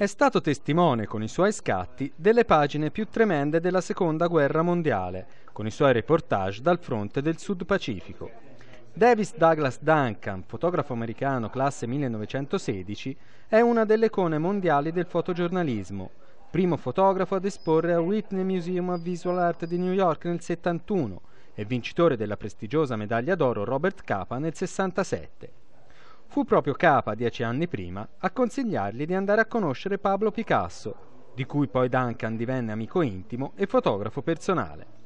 È stato testimone con i suoi scatti delle pagine più tremende della Seconda Guerra Mondiale, con i suoi reportage dal fronte del Sud Pacifico. Davis Douglas Duncan, fotografo americano classe 1916, è una delle icone mondiali del fotogiornalismo, primo fotografo ad esporre al Whitney Museum of Visual Art di New York nel 71 e vincitore della prestigiosa medaglia d'oro Robert Capa nel 67 fu proprio Capa, dieci anni prima, a consigliargli di andare a conoscere Pablo Picasso, di cui poi Duncan divenne amico intimo e fotografo personale.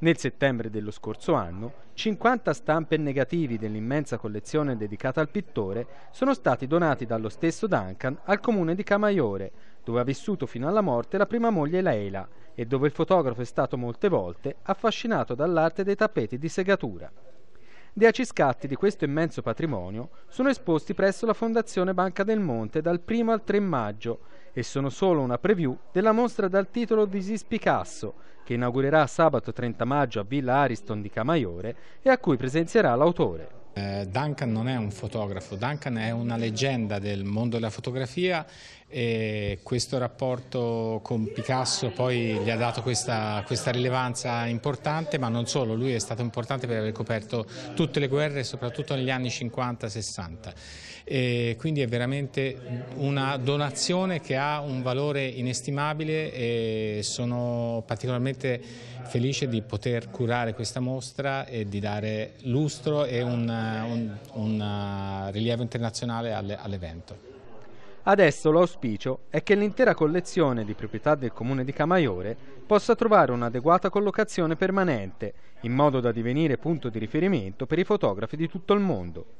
Nel settembre dello scorso anno, 50 stampe negativi dell'immensa collezione dedicata al pittore sono stati donati dallo stesso Duncan al comune di Camaiore, dove ha vissuto fino alla morte la prima moglie Leila e dove il fotografo è stato molte volte affascinato dall'arte dei tappeti di segatura. Dieci scatti di questo immenso patrimonio sono esposti presso la Fondazione Banca del Monte dal 1 al 3 maggio e sono solo una preview della mostra dal titolo Disis Picasso, che inaugurerà sabato 30 maggio a Villa Ariston di Camaiore e a cui presenzierà l'autore. Eh, Duncan non è un fotografo, Duncan è una leggenda del mondo della fotografia e questo rapporto con Picasso poi gli ha dato questa, questa, rilevanza importante, ma non solo, lui è stato importante per aver coperto tutte le guerre, soprattutto negli anni 50-60. Quindi è veramente una donazione che ha un valore inestimabile e sono particolarmente felice di poter curare questa mostra e di dare lustro e un eh, un, un eh, rilievo internazionale all'evento. Adesso l'auspicio è che l'intera collezione di proprietà del comune di Camaiore possa trovare un'adeguata collocazione permanente, in modo da divenire punto di riferimento per i fotografi di tutto il mondo.